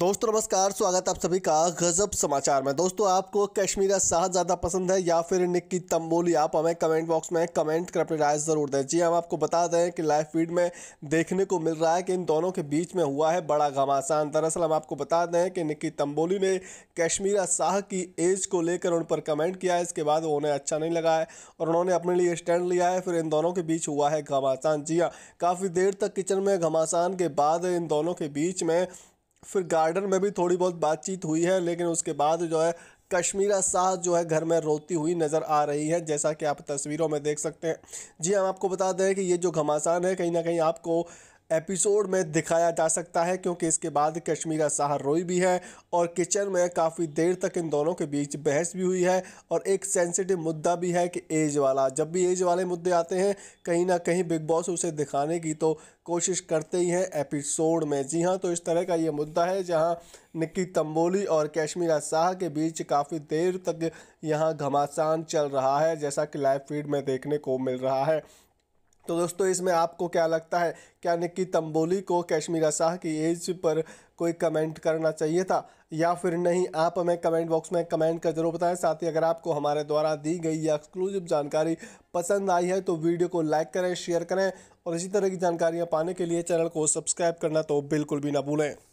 दोस्तों नमस्कार स्वागत आप सभी का गजब समाचार में दोस्तों आपको कश्मीरा शाह ज़्यादा पसंद है या फिर निक्की तंबोली आप हमें कमेंट बॉक्स में कमेंट कर अपनी राय ज़रूर दें जी हम आपको बता दें कि लाइव फीड में देखने को मिल रहा है कि इन दोनों के बीच में हुआ है बड़ा घमासान दरअसल हम आपको बता दें कि निक्की तंबोली ने कश्मीरा शाह की एज को लेकर उन पर कमेंट किया है इसके बाद उन्हें अच्छा नहीं लगा है और उन्होंने अपने लिए स्टैंड लिया है फिर इन दोनों के बीच हुआ है घमासान जी हाँ काफ़ी देर तक किचन में घमासान के बाद इन दोनों के बीच में फिर गार्डन में भी थोड़ी बहुत बातचीत हुई है लेकिन उसके बाद जो है कश्मीरा साथ जो है घर में रोती हुई नज़र आ रही है जैसा कि आप तस्वीरों में देख सकते हैं जी हम आपको बता दें कि ये जो घमासान है कहीं ना कहीं आपको एपिसोड में दिखाया जा सकता है क्योंकि इसके बाद कश्मीरा साहर रोई भी है और किचन में काफ़ी देर तक इन दोनों के बीच बहस भी हुई है और एक सेंसिटिव मुद्दा भी है कि एज वाला जब भी एज वाले मुद्दे आते हैं कहीं ना कहीं बिग बॉस उसे दिखाने की तो कोशिश करते ही हैं एपिसोड में जी हाँ तो इस तरह का ये मुद्दा है जहाँ निक्की तंबोली और कश्मीरा शाह के बीच काफ़ी देर तक यहाँ घमासान चल रहा है जैसा कि लाइव फीड में देखने को मिल रहा है तो दोस्तों इसमें आपको क्या लगता है क्या निक्की तंबोली को कश्मीरा शाह की एज पर कोई कमेंट करना चाहिए था या फिर नहीं आप हमें कमेंट बॉक्स में कमेंट कर जरूर बताएं साथ ही अगर आपको हमारे द्वारा दी गई या एक्सक्लूसिव जानकारी पसंद आई है तो वीडियो को लाइक करें शेयर करें और इसी तरह की जानकारियाँ पाने के लिए चैनल को सब्सक्राइब करना तो बिल्कुल भी ना भूलें